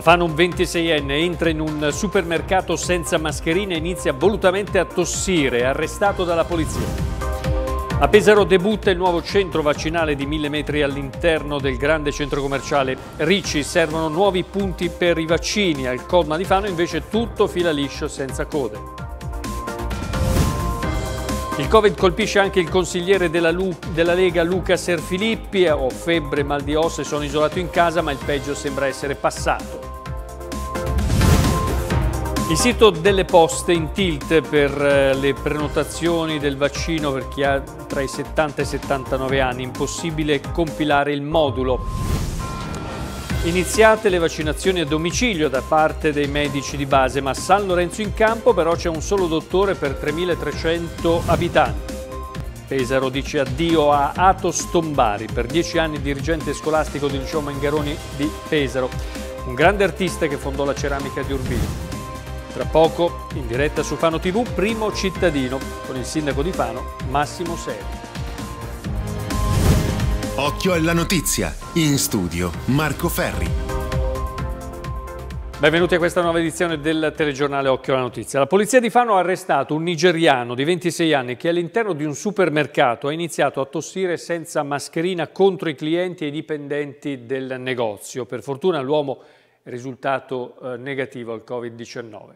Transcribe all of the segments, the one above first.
A Fano un 26enne entra in un supermercato senza mascherina e inizia volutamente a tossire, arrestato dalla polizia. A Pesaro debutta il nuovo centro vaccinale di mille metri all'interno del grande centro commerciale Ricci. Servono nuovi punti per i vaccini, al Colma di Fano invece tutto fila liscio senza code. Il Covid colpisce anche il consigliere della, Lu della Lega Luca Serfilippi. Ho febbre, mal di ossa e sono isolato in casa, ma il peggio sembra essere passato. Il sito delle poste in tilt per eh, le prenotazioni del vaccino per chi ha tra i 70 e i 79 anni, impossibile compilare il modulo. Iniziate le vaccinazioni a domicilio da parte dei medici di base, ma a San Lorenzo in Campo però c'è un solo dottore per 3.300 abitanti. Pesaro dice addio a Atos Tombari, per dieci anni dirigente scolastico del Liceo Mangaroni di Pesaro, un grande artista che fondò la ceramica di Urbino. Tra poco, in diretta su Fano TV, primo cittadino con il sindaco di Fano, Massimo Seri. Occhio alla notizia. In studio Marco Ferri. Benvenuti a questa nuova edizione del telegiornale Occhio alla Notizia. La polizia di Fano ha arrestato un nigeriano di 26 anni che all'interno di un supermercato ha iniziato a tossire senza mascherina contro i clienti e i dipendenti del negozio. Per fortuna l'uomo risultato eh, negativo al Covid-19.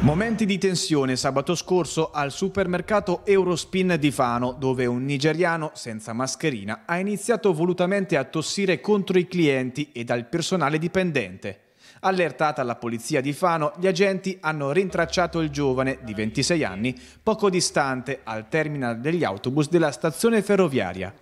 Momenti di tensione sabato scorso al supermercato Eurospin di Fano, dove un nigeriano senza mascherina ha iniziato volutamente a tossire contro i clienti e dal personale dipendente. Allertata la polizia di Fano, gli agenti hanno rintracciato il giovane di 26 anni poco distante al terminal degli autobus della stazione ferroviaria.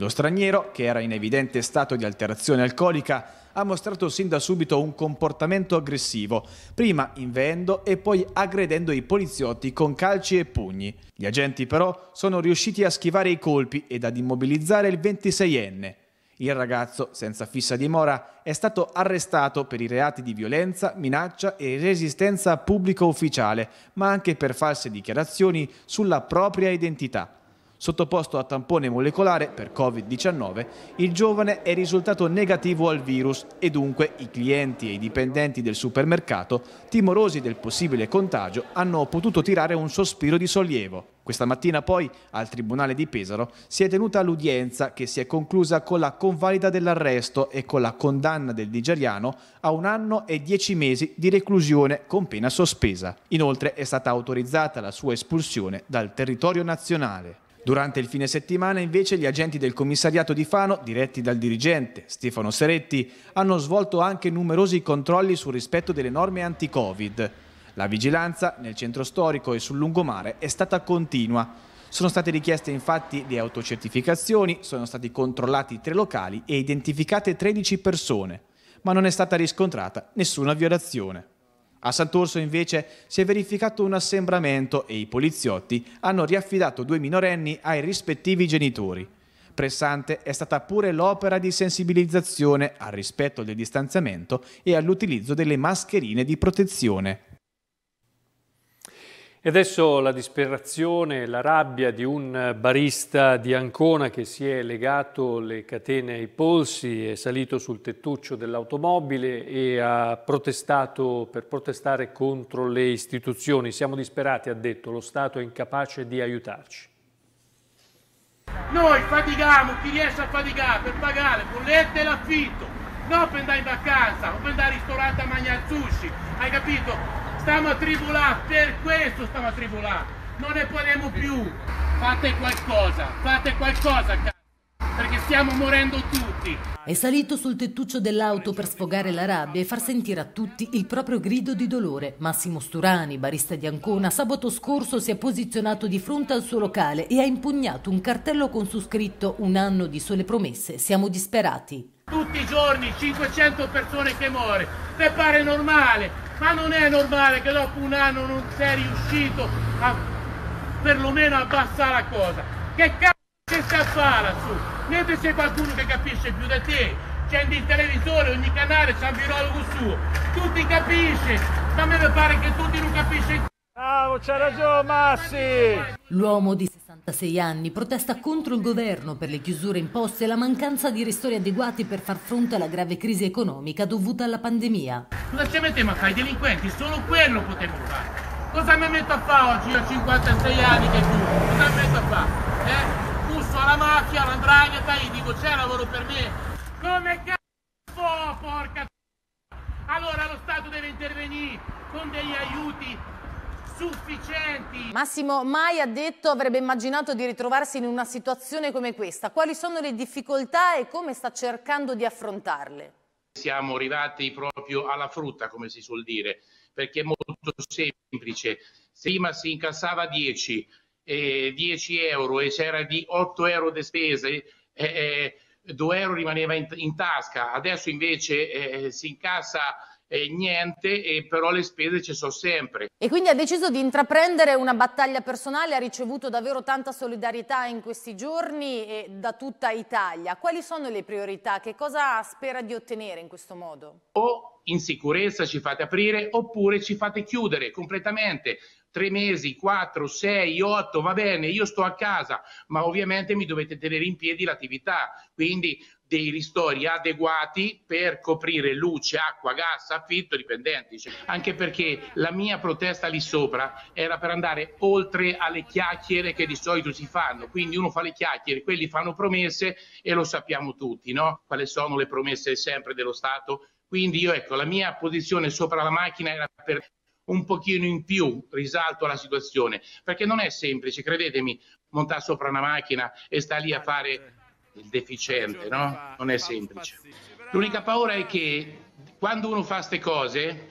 Lo straniero, che era in evidente stato di alterazione alcolica, ha mostrato sin da subito un comportamento aggressivo, prima inveendo e poi aggredendo i poliziotti con calci e pugni. Gli agenti però sono riusciti a schivare i colpi ed ad immobilizzare il 26enne. Il ragazzo, senza fissa dimora, è stato arrestato per i reati di violenza, minaccia e resistenza a pubblico ufficiale, ma anche per false dichiarazioni sulla propria identità. Sottoposto a tampone molecolare per Covid-19, il giovane è risultato negativo al virus e dunque i clienti e i dipendenti del supermercato, timorosi del possibile contagio, hanno potuto tirare un sospiro di sollievo. Questa mattina poi al Tribunale di Pesaro si è tenuta l'udienza che si è conclusa con la convalida dell'arresto e con la condanna del nigeriano a un anno e dieci mesi di reclusione con pena sospesa. Inoltre è stata autorizzata la sua espulsione dal territorio nazionale. Durante il fine settimana invece gli agenti del commissariato di Fano, diretti dal dirigente Stefano Seretti, hanno svolto anche numerosi controlli sul rispetto delle norme anti-Covid. La vigilanza nel centro storico e sul lungomare è stata continua. Sono state richieste infatti le autocertificazioni, sono stati controllati tre locali e identificate 13 persone, ma non è stata riscontrata nessuna violazione. A Sant'Orso invece si è verificato un assembramento e i poliziotti hanno riaffidato due minorenni ai rispettivi genitori. Pressante è stata pure l'opera di sensibilizzazione al rispetto del distanziamento e all'utilizzo delle mascherine di protezione. E adesso la disperazione, la rabbia di un barista di Ancona che si è legato le catene ai polsi, è salito sul tettuccio dell'automobile e ha protestato per protestare contro le istituzioni. Siamo disperati, ha detto, lo Stato è incapace di aiutarci. Noi fatichiamo chi riesce a faticare per pagare bollette e l'affitto, non per andare in vacanza, non per andare al ristorante a mangiare sushi, hai capito? Stiamo a tribulà, per questo stiamo a tribulà. Non ne potremo più. Fate qualcosa, fate qualcosa, Perché stiamo morendo tutti. È salito sul tettuccio dell'auto per sfogare la rabbia e far sentire a tutti il proprio grido di dolore. Massimo Sturani, barista di Ancona, sabato scorso si è posizionato di fronte al suo locale e ha impugnato un cartello con su scritto Un anno di sole promesse, siamo disperati. Tutti i giorni 500 persone che muore, te pare normale, ma non è normale che dopo un anno non sei riuscito a perlomeno abbassare la cosa. Che cazzo si sta a fare lassù? Mentre c'è qualcuno che capisce più da te, c'è il televisore, ogni canale c'ha un virologo suo, tutti capisce, ma a me pare che tutti non capiscono. Bravo, c'ha ragione Massi! L'uomo di 66 anni, protesta contro il governo per le chiusure imposte e la mancanza di ristori adeguati per far fronte alla grave crisi economica dovuta alla pandemia. Cosa ci mettemo a fare i delinquenti? Solo quello potremmo fare. Cosa mi metto a fare oggi? Io ho 56 anni che tu, cosa mi metto a fare? Eh? Busso alla macchia, alla drangheta, gli dico c'è lavoro per me. Come cazzo, porca Allora lo Stato deve intervenire con degli aiuti insufficienti. Massimo mai ha detto avrebbe immaginato di ritrovarsi in una situazione come questa. Quali sono le difficoltà e come sta cercando di affrontarle? Siamo arrivati proprio alla frutta, come si suol dire, perché è molto semplice. Prima si incassava 10, eh, 10 euro e c'era di 8 euro di spese. Eh, 2 eh, euro rimaneva in, in tasca, adesso invece eh, eh si incassa eh, niente, e però le spese ci sono sempre. E quindi ha deciso di intraprendere una battaglia personale, ha ricevuto davvero tanta solidarietà in questi giorni e da tutta Italia. Quali sono le priorità? Che cosa spera di ottenere in questo modo? O in sicurezza ci fate aprire oppure ci fate chiudere completamente tre mesi, quattro, sei, otto, va bene, io sto a casa, ma ovviamente mi dovete tenere in piedi l'attività. Quindi dei ristori adeguati per coprire luce, acqua, gas, affitto, dipendenti, cioè, anche perché la mia protesta lì sopra era per andare oltre alle chiacchiere che di solito si fanno, quindi uno fa le chiacchiere, quelli fanno promesse e lo sappiamo tutti, no? Quali sono le promesse sempre dello Stato? Quindi io ecco, la mia posizione sopra la macchina era per un pochino in più risalto alla situazione, perché non è semplice, credetemi, montare sopra una macchina e stare lì a fare il deficiente, no? Non è semplice. L'unica paura è che quando uno fa queste cose,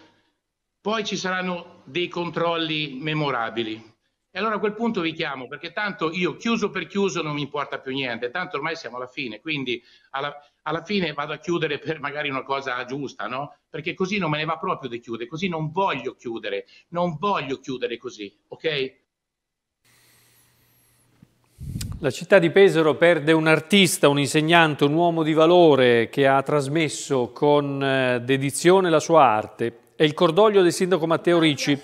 poi ci saranno dei controlli memorabili. E allora a quel punto vi chiamo, perché tanto io chiuso per chiuso non mi importa più niente, tanto ormai siamo alla fine, quindi alla, alla fine vado a chiudere per magari una cosa giusta, no? Perché così non me ne va proprio di chiudere, così non voglio chiudere, non voglio chiudere così, ok? La città di Pesaro perde un artista, un insegnante, un uomo di valore che ha trasmesso con eh, dedizione la sua arte. È il cordoglio del sindaco Matteo Ricci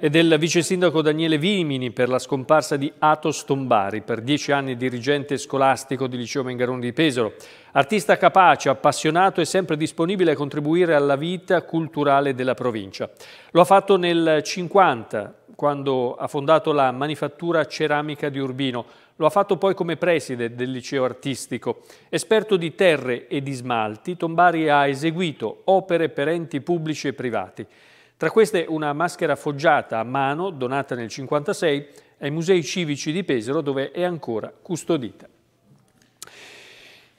e del vice sindaco Daniele Vimini per la scomparsa di Atos Tombari, per dieci anni dirigente scolastico di Liceo Mengaroni di Pesaro. Artista capace, appassionato e sempre disponibile a contribuire alla vita culturale della provincia. Lo ha fatto nel 50, quando ha fondato la manifattura ceramica di Urbino, lo ha fatto poi come preside del liceo artistico. Esperto di terre e di smalti, Tombari ha eseguito opere per enti pubblici e privati. Tra queste una maschera foggiata a mano, donata nel 1956, ai musei civici di Pesaro dove è ancora custodita.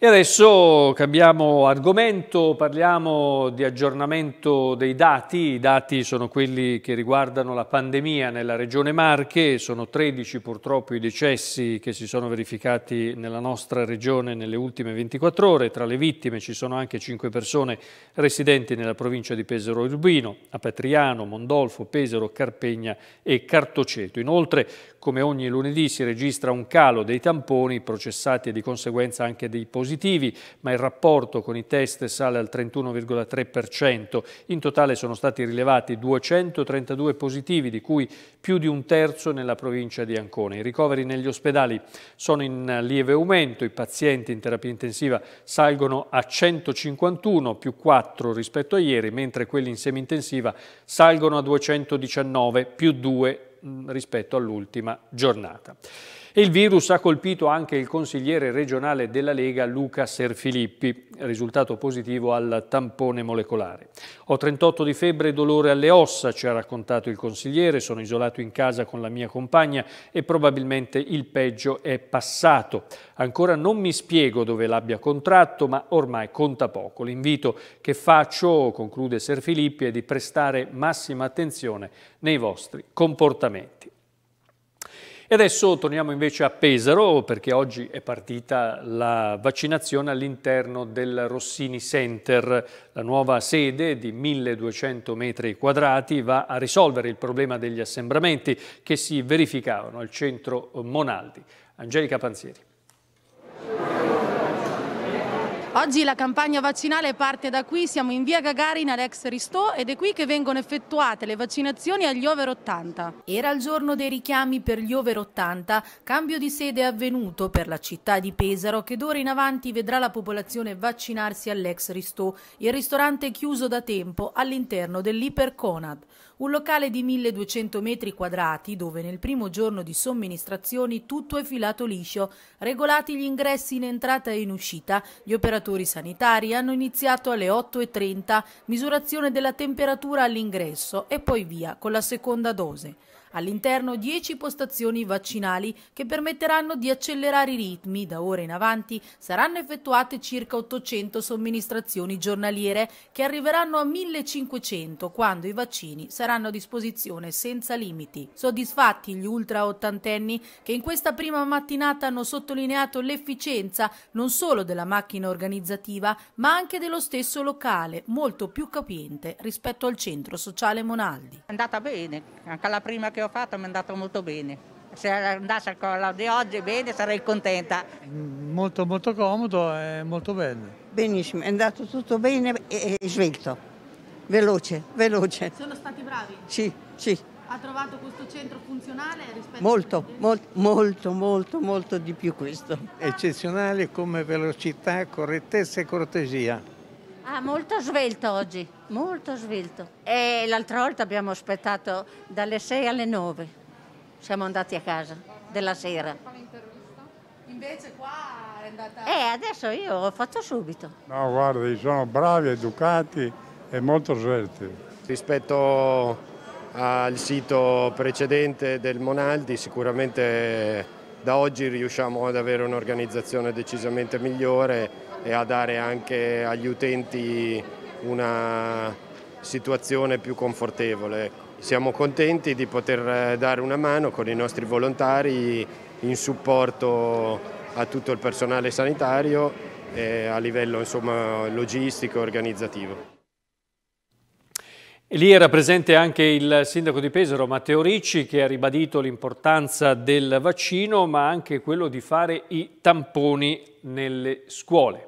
E adesso cambiamo argomento, parliamo di aggiornamento dei dati. I dati sono quelli che riguardano la pandemia nella regione Marche, sono 13 purtroppo i decessi che si sono verificati nella nostra regione nelle ultime 24 ore. Tra le vittime ci sono anche 5 persone residenti nella provincia di Pesaro Urbino, a Patriano, Mondolfo, Pesaro, Carpegna e Cartoceto. Inoltre, come ogni lunedì, si registra un calo dei tamponi processati e di conseguenza anche dei positivi positivi, ma il rapporto con i test sale al 31,3%. In totale sono stati rilevati 232 positivi, di cui più di un terzo nella provincia di Ancona. I ricoveri negli ospedali sono in lieve aumento, i pazienti in terapia intensiva salgono a 151, più 4 rispetto a ieri, mentre quelli in semi-intensiva salgono a 219, più 2 mm, rispetto all'ultima giornata. Il virus ha colpito anche il consigliere regionale della Lega Luca Serfilippi, risultato positivo al tampone molecolare. Ho 38 di febbre e dolore alle ossa, ci ha raccontato il consigliere, sono isolato in casa con la mia compagna e probabilmente il peggio è passato. Ancora non mi spiego dove l'abbia contratto, ma ormai conta poco. L'invito che faccio, conclude Serfilippi, è di prestare massima attenzione nei vostri comportamenti. E adesso torniamo invece a Pesaro perché oggi è partita la vaccinazione all'interno del Rossini Center. La nuova sede di 1200 metri quadrati va a risolvere il problema degli assembramenti che si verificavano al centro Monaldi. Angelica Panzieri. Oggi la campagna vaccinale parte da qui, siamo in via Gagarin all'ex Ristò ed è qui che vengono effettuate le vaccinazioni agli over 80. Era il giorno dei richiami per gli over 80, cambio di sede è avvenuto per la città di Pesaro che d'ora in avanti vedrà la popolazione vaccinarsi all'ex Ristò, il ristorante chiuso da tempo all'interno dell'Iperconad. Un locale di 1200 metri quadrati dove nel primo giorno di somministrazioni tutto è filato liscio, regolati gli ingressi in entrata e in uscita, gli operatori sanitari hanno iniziato alle 8.30, misurazione della temperatura all'ingresso e poi via con la seconda dose. All'interno 10 postazioni vaccinali che permetteranno di accelerare i ritmi. Da ora in avanti saranno effettuate circa 800 somministrazioni giornaliere che arriveranno a 1500 quando i vaccini saranno a disposizione senza limiti. Soddisfatti gli ultra ottantenni che in questa prima mattinata hanno sottolineato l'efficienza non solo della macchina organizzativa ma anche dello stesso locale, molto più capiente rispetto al centro sociale Monaldi. È andata bene, anche la prima che che ho fatto mi è andato molto bene. Se andasse ancora la di oggi bene sarei contenta. Mm, molto molto comodo e molto bello. Benissimo, è andato tutto bene e, e svelto, veloce, veloce. Sono stati bravi? Sì, sì. Ha trovato questo centro funzionale rispetto molto, a... Molto, molto, molto, molto di più questo. Eccezionale come velocità, correttezza e cortesia. Ah, molto svelto oggi, molto svelto. E l'altra volta abbiamo aspettato dalle 6 alle 9. Siamo andati a casa della sera. Invece qua è andata... Eh, adesso io ho fatto subito. No, guardi, sono bravi, educati e molto svelti. Rispetto al sito precedente del Monaldi, sicuramente da oggi riusciamo ad avere un'organizzazione decisamente migliore e a dare anche agli utenti una situazione più confortevole. Ecco. Siamo contenti di poter eh, dare una mano con i nostri volontari in supporto a tutto il personale sanitario a livello insomma, logistico e organizzativo. E lì era presente anche il sindaco di Pesaro Matteo Ricci che ha ribadito l'importanza del vaccino ma anche quello di fare i tamponi nelle scuole.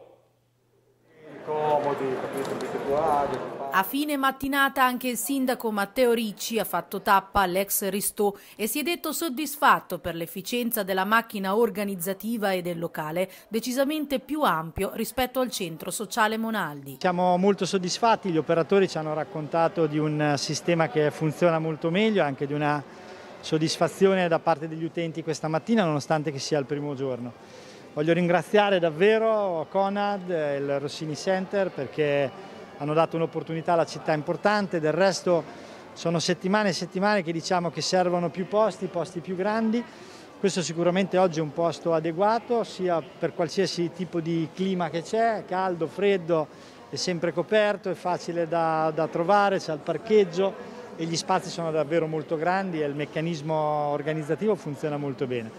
Comodi, capito, abituati. A fine mattinata anche il sindaco Matteo Ricci ha fatto tappa all'ex Ristò e si è detto soddisfatto per l'efficienza della macchina organizzativa e del locale, decisamente più ampio rispetto al centro sociale Monaldi. Siamo molto soddisfatti, gli operatori ci hanno raccontato di un sistema che funziona molto meglio, anche di una soddisfazione da parte degli utenti questa mattina nonostante che sia il primo giorno. Voglio ringraziare davvero Conad e il Rossini Center perché hanno dato un'opportunità alla città importante, del resto sono settimane e settimane che diciamo che servono più posti, posti più grandi, questo sicuramente oggi è un posto adeguato sia per qualsiasi tipo di clima che c'è, caldo, freddo, è sempre coperto, è facile da, da trovare, c'è il parcheggio e gli spazi sono davvero molto grandi e il meccanismo organizzativo funziona molto bene.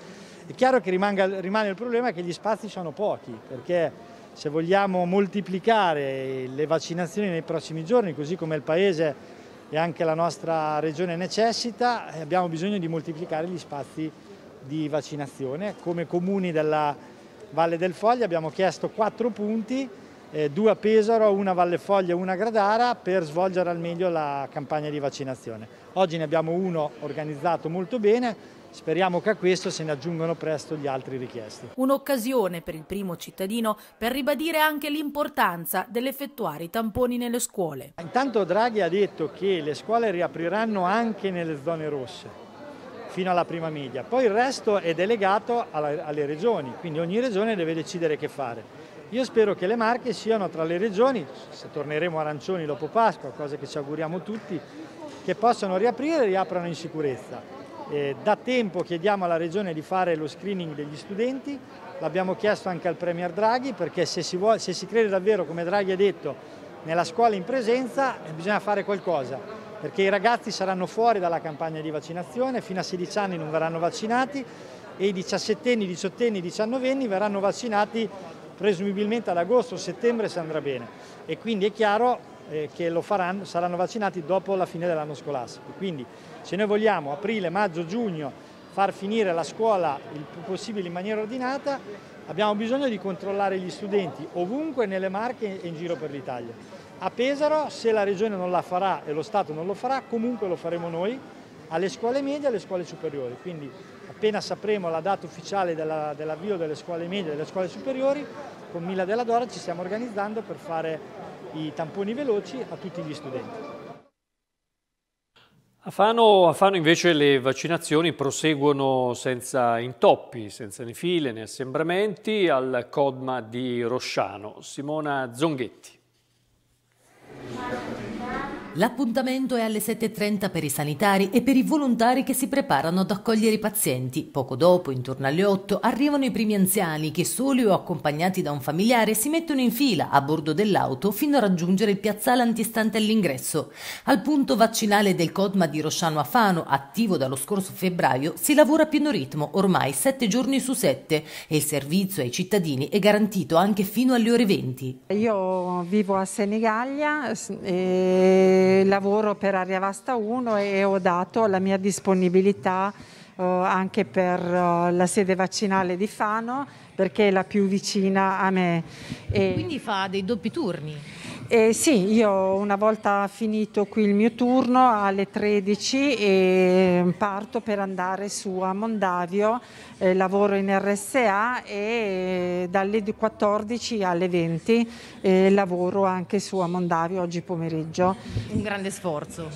È chiaro che rimanga, rimane il problema che gli spazi sono pochi perché se vogliamo moltiplicare le vaccinazioni nei prossimi giorni, così come il Paese e anche la nostra regione necessita, eh, abbiamo bisogno di moltiplicare gli spazi di vaccinazione. Come comuni della Valle del Foglia abbiamo chiesto quattro punti, eh, due a Pesaro, una a Valle Foglia e una a Gradara per svolgere al meglio la campagna di vaccinazione. Oggi ne abbiamo uno organizzato molto bene, Speriamo che a questo se ne aggiungano presto gli altri richiesti. Un'occasione per il primo cittadino per ribadire anche l'importanza dell'effettuare i tamponi nelle scuole. Intanto Draghi ha detto che le scuole riapriranno anche nelle zone rosse fino alla prima media, poi il resto è delegato alle regioni, quindi ogni regione deve decidere che fare. Io spero che le Marche siano tra le regioni, se torneremo arancioni dopo Pasqua, cosa che ci auguriamo tutti, che possano riaprire e riaprano in sicurezza. Eh, da tempo chiediamo alla Regione di fare lo screening degli studenti, l'abbiamo chiesto anche al Premier Draghi perché se si, vuole, se si crede davvero, come Draghi ha detto, nella scuola in presenza eh, bisogna fare qualcosa perché i ragazzi saranno fuori dalla campagna di vaccinazione, fino a 16 anni non verranno vaccinati e i 17enni, 18enni, 19enni verranno vaccinati presumibilmente ad agosto, settembre se andrà bene e quindi è chiaro eh, che faranno, saranno vaccinati dopo la fine dell'anno scolastico. Quindi se noi vogliamo aprile, maggio, giugno far finire la scuola il più possibile in maniera ordinata, abbiamo bisogno di controllare gli studenti ovunque nelle Marche e in giro per l'Italia. A Pesaro, se la Regione non la farà e lo Stato non lo farà, comunque lo faremo noi, alle scuole medie e alle scuole superiori. Quindi appena sapremo la data ufficiale dell'avvio dell delle scuole medie e delle scuole superiori, con Mila della Dora ci stiamo organizzando per fare i tamponi veloci a tutti gli studenti. A Fano, a Fano, invece le vaccinazioni proseguono senza intoppi, senza né file né assembramenti al Codma di Rosciano. Simona Zonghetti. L'appuntamento è alle 7.30 per i sanitari e per i volontari che si preparano ad accogliere i pazienti. Poco dopo, intorno alle 8, arrivano i primi anziani che soli o accompagnati da un familiare si mettono in fila a bordo dell'auto fino a raggiungere il piazzale antistante all'ingresso. Al punto vaccinale del CODMA di Rosciano Afano, attivo dallo scorso febbraio, si lavora a pieno ritmo, ormai 7 giorni su 7 e il servizio ai cittadini è garantito anche fino alle ore 20. Io vivo a Senigallia e eh, lavoro per Ariavasta 1 e ho dato la mia disponibilità eh, anche per eh, la sede vaccinale di Fano perché è la più vicina a me. E Quindi fa dei doppi turni? Eh, sì, io una volta finito qui il mio turno alle 13 parto per andare su a Mondavio, eh, lavoro in RSA e dalle 14 alle 20 eh, lavoro anche su a Mondavio oggi pomeriggio. Un grande sforzo.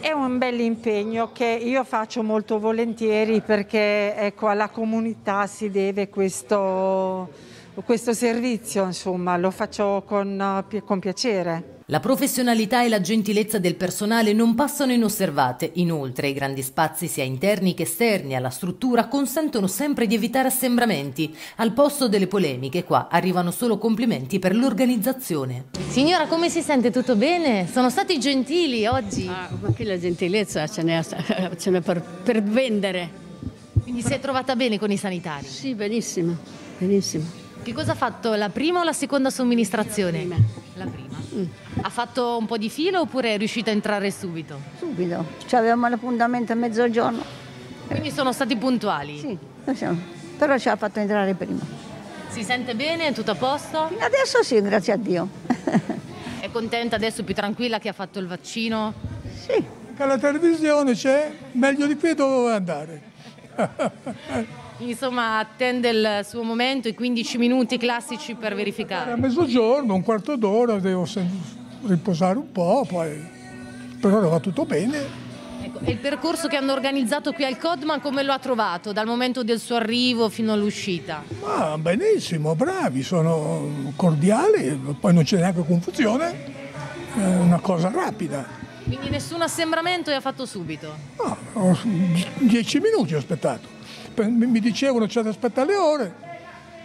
È un bel impegno che io faccio molto volentieri perché ecco, alla comunità si deve questo questo servizio, insomma, lo faccio con, eh, con piacere. La professionalità e la gentilezza del personale non passano inosservate, inoltre i grandi spazi sia interni che esterni alla struttura consentono sempre di evitare assembramenti. Al posto delle polemiche qua arrivano solo complimenti per l'organizzazione. Signora come si sente? Tutto bene? Sono stati gentili oggi? Ah, ma che la gentilezza ce n'è, per, per vendere. Quindi si è trovata bene con i sanitari? Sì, benissimo, benissimo. Che cosa ha fatto? La prima o la seconda somministrazione? La prima. La prima. Mm. Ha fatto un po' di filo oppure è riuscita a entrare subito? Subito, cioè, avevamo l'appuntamento a mezzogiorno. Quindi sono stati puntuali? Sì, però ci ha fatto entrare prima. Si sente bene? Tutto a posto? Fino adesso sì, grazie a Dio. è contenta adesso, più tranquilla che ha fatto il vaccino? Sì. Che alla televisione c'è, meglio di qui dove andare. insomma, attende il suo momento, i 15 minuti classici per verificare. A mezzogiorno, un quarto d'ora, devo riposare un po', poi per ora va tutto bene. Ecco, e il percorso che hanno organizzato qui al Codman come lo ha trovato dal momento del suo arrivo fino all'uscita? Ma benissimo, bravi, sono cordiali, poi non c'è neanche confusione, è una cosa rapida. Quindi nessun assembramento e ha fatto subito? No, dieci minuti ho aspettato mi dicevano c'è da aspettare le ore,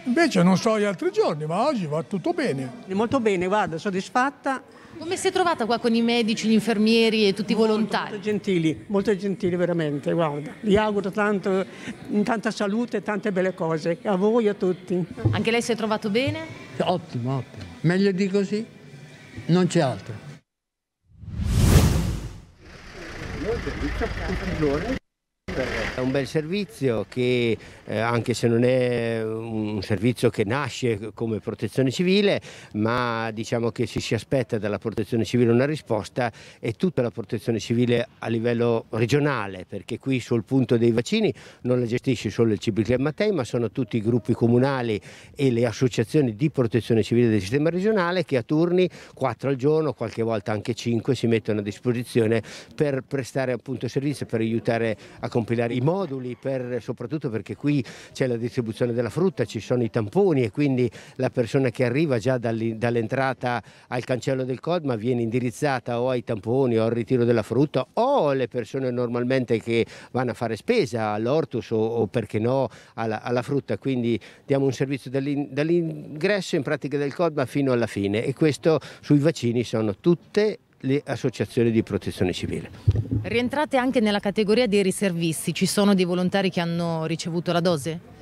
invece non so gli altri giorni, ma oggi va tutto bene. Molto bene, guarda, soddisfatta. Come si è trovata qua con i medici, gli infermieri e tutti i volontari? Molto gentili, molto gentili veramente, guarda. Vi auguro tanto, tanta salute e tante belle cose, a voi e a tutti. Anche lei si è trovato bene? Ottimo, ottimo. Meglio di così, non c'è altro. Molto Grazie. È un bel servizio che eh, anche se non è un servizio che nasce come protezione civile, ma diciamo che si, si aspetta dalla protezione civile una risposta e tutta la protezione civile a livello regionale, perché qui sul punto dei vaccini non la gestisce solo il CBCLEM Mattei, ma sono tutti i gruppi comunali e le associazioni di protezione civile del sistema regionale che a turni quattro al giorno, qualche volta anche cinque, si mettono a disposizione per prestare appunto servizio, per aiutare a compilare i moduli, per, soprattutto perché qui c'è la distribuzione della frutta, ci sono i tamponi e quindi la persona che arriva già dall'entrata al cancello del CODMA viene indirizzata o ai tamponi o al ritiro della frutta o le persone normalmente che vanno a fare spesa all'ortus o, o perché no alla, alla, frutta, quindi diamo un servizio dall'ingresso in pratica del CODMA fino alla fine e questo sui vaccini sono tutte le associazioni di protezione civile. Rientrate anche nella categoria dei riservisti, ci sono dei volontari che hanno ricevuto la dose?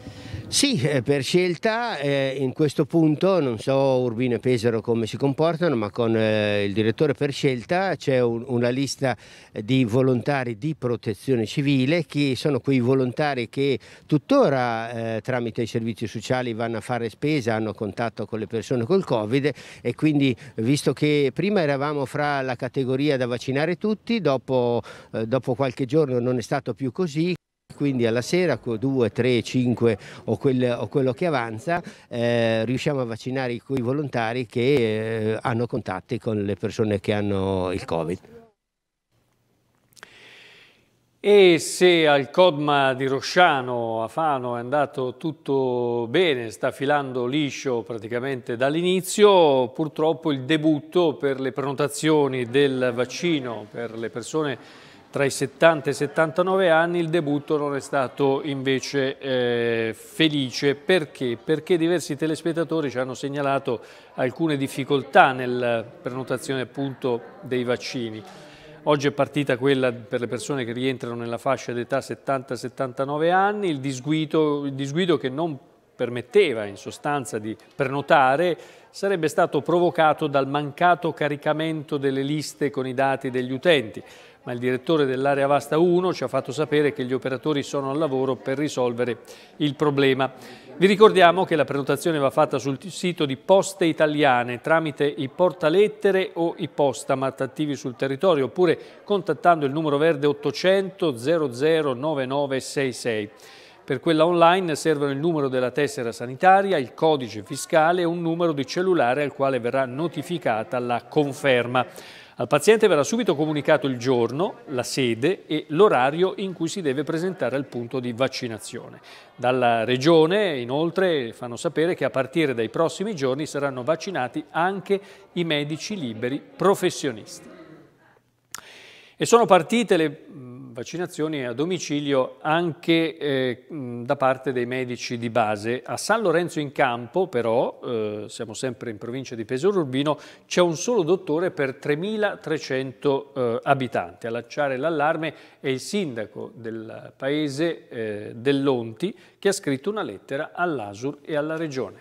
Sì, eh, per scelta, eh, in questo punto non so Urbino e Pesaro come si comportano, ma con eh, il direttore per scelta c'è un, una lista di volontari di protezione civile che sono quei volontari che tuttora eh, tramite i servizi sociali vanno a fare spesa, hanno contatto con le persone col Covid e quindi visto che prima eravamo fra la categoria da vaccinare tutti, dopo, eh, dopo qualche giorno non è stato più così, quindi alla sera 2, 3, 5 o, quel, o quello che avanza eh, riusciamo a vaccinare quei volontari che eh, hanno contatti con le persone che hanno il Covid. E se al Codma di Rosciano a Fano è andato tutto bene, sta filando liscio praticamente dall'inizio, purtroppo il debutto per le prenotazioni del vaccino per le persone tra i 70 e i 79 anni, il debutto non è stato invece eh, felice. Perché? Perché diversi telespettatori ci hanno segnalato alcune difficoltà nella prenotazione appunto dei vaccini. Oggi è partita quella per le persone che rientrano nella fascia d'età 70-79 anni, il disguido, il disguido che non permetteva in sostanza di prenotare sarebbe stato provocato dal mancato caricamento delle liste con i dati degli utenti ma il direttore dell'area vasta 1 ci ha fatto sapere che gli operatori sono al lavoro per risolvere il problema. Vi ricordiamo che la prenotazione va fatta sul sito di Poste Italiane tramite i portalettere o i postamat attivi sul territorio oppure contattando il numero verde 800 009966. Per quella online servono il numero della tessera sanitaria, il codice fiscale e un numero di cellulare al quale verrà notificata la conferma. Al paziente verrà subito comunicato il giorno, la sede e l'orario in cui si deve presentare al punto di vaccinazione. Dalla Regione inoltre fanno sapere che a partire dai prossimi giorni saranno vaccinati anche i medici liberi professionisti. E sono partite le vaccinazioni a domicilio anche eh, da parte dei medici di base. A San Lorenzo in Campo, però, eh, siamo sempre in provincia di Pesaro Urbino, c'è un solo dottore per 3.300 eh, abitanti. A lanciare l'allarme è il sindaco del paese eh, dell'Onti che ha scritto una lettera all'Asur e alla Regione.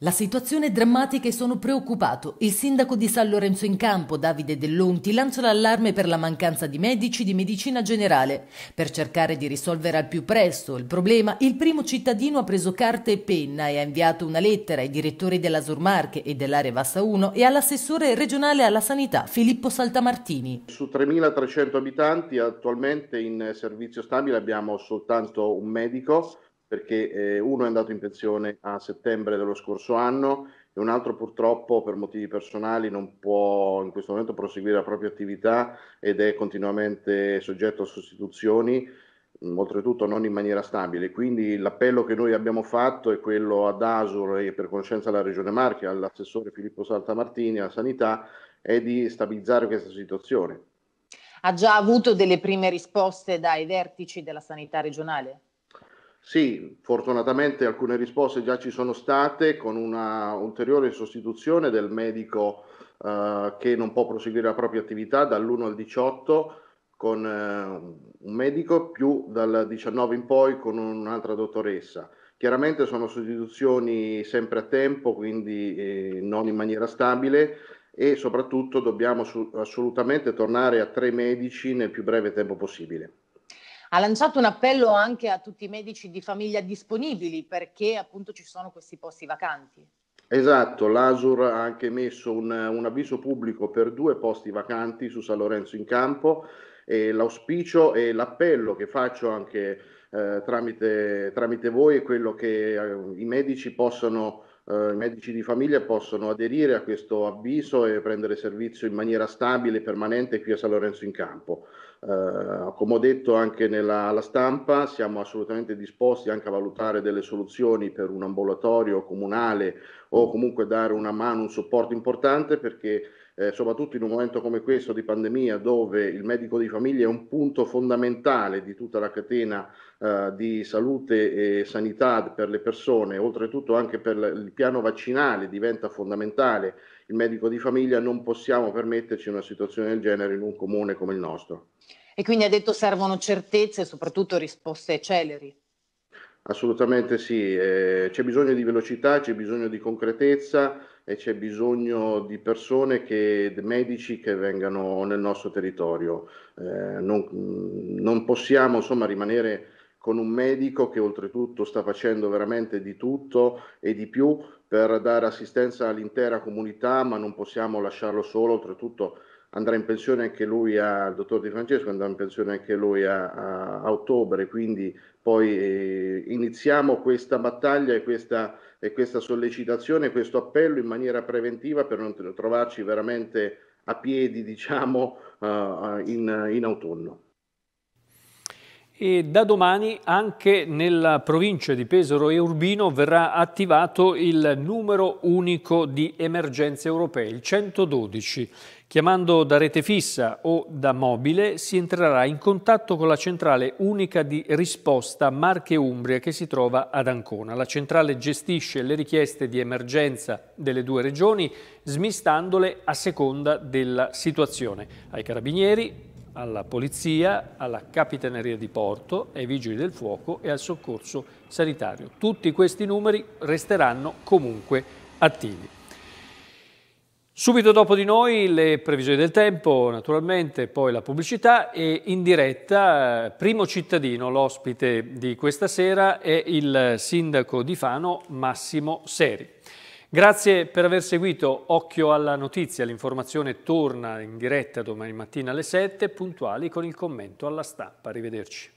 La situazione è drammatica e sono preoccupato. Il sindaco di San Lorenzo in Campo, Davide Dell'Onti, lancia l'allarme per la mancanza di medici di medicina generale. Per cercare di risolvere al più presto il problema, il primo cittadino ha preso carta e penna e ha inviato una lettera ai direttori della Surmarche e dell'area Vassa 1 e all'assessore regionale alla sanità Filippo Saltamartini. Su 3.300 abitanti attualmente in servizio stabile abbiamo soltanto un medico perché eh, uno è andato in pensione a settembre dello scorso anno e un altro purtroppo per motivi personali non può in questo momento proseguire la propria attività ed è continuamente soggetto a sostituzioni, mm, oltretutto non in maniera stabile. Quindi l'appello che noi abbiamo fatto è quello ad ASUR e per conoscenza alla Regione Marche, all'assessore Filippo Saltamartini, alla Sanità, è di stabilizzare questa situazione. Ha già avuto delle prime risposte dai vertici della sanità regionale? Sì, fortunatamente alcune risposte già ci sono state con una ulteriore sostituzione del medico eh, che non può proseguire la propria attività dall'1 al 18 con eh, un medico più dal 19 in poi con un'altra dottoressa. Chiaramente sono sostituzioni sempre a tempo, quindi eh, non in maniera stabile e soprattutto dobbiamo assolutamente tornare a tre medici nel più breve tempo possibile ha lanciato un appello anche a tutti i medici di famiglia disponibili perché appunto ci sono questi posti vacanti. Esatto, l'ASUR ha anche messo un, un avviso pubblico per due posti vacanti su San Lorenzo in campo e l'auspicio e l'appello che faccio anche eh, tramite, tramite, voi è quello che eh, i medici possano Uh, i medici di famiglia possono aderire a questo avviso e prendere servizio in maniera stabile e permanente qui a San Lorenzo in Campo. Eh, come ho detto anche nella, alla stampa, siamo assolutamente disposti anche a valutare delle soluzioni per un ambulatorio comunale o comunque dare una mano, un supporto importante perché eh, soprattutto in un momento come questo di pandemia dove il medico di famiglia è un punto fondamentale di tutta la catena eh, di salute e sanità per le persone, oltretutto anche per il piano vaccinale diventa fondamentale il medico di famiglia, non possiamo permetterci una situazione del genere in un comune come il nostro. E quindi ha detto servono certezze e soprattutto risposte celeri. Assolutamente sì, eh, c'è bisogno di velocità, c'è bisogno di concretezza e c'è bisogno di persone, che, di medici che vengano nel nostro territorio. Eh, non, non, possiamo insomma, rimanere con un medico che oltretutto sta facendo veramente di tutto e di più per dare assistenza all'intera comunità, ma non possiamo lasciarlo solo, oltretutto andrà in pensione anche lui, a, il dottor Di Francesco andrà in pensione anche lui a, a, a ottobre, quindi poi eh, iniziamo questa battaglia e questa, e questa sollecitazione, questo appello in maniera preventiva per non trovarci veramente a piedi, diciamo, uh, in, in autunno. E da domani anche nella provincia di Pesaro e Urbino verrà attivato il numero unico di emergenze europee, il 112. Chiamando da rete fissa o da mobile si entrerà in contatto con la centrale unica di risposta Marche Umbria che si trova ad Ancona. La centrale gestisce le richieste di emergenza delle due regioni smistandole a seconda della situazione. Ai carabinieri, alla Polizia, alla Capitaneria di Porto, ai Vigili del Fuoco e al Soccorso Sanitario. Tutti questi numeri resteranno comunque attivi. Subito dopo di noi le previsioni del tempo, naturalmente, poi la pubblicità e in diretta primo cittadino, l'ospite di questa sera è il sindaco di Fano Massimo Seri. Grazie per aver seguito Occhio alla Notizia. L'informazione torna in diretta domani mattina alle 7, puntuali con il commento alla stampa. Arrivederci.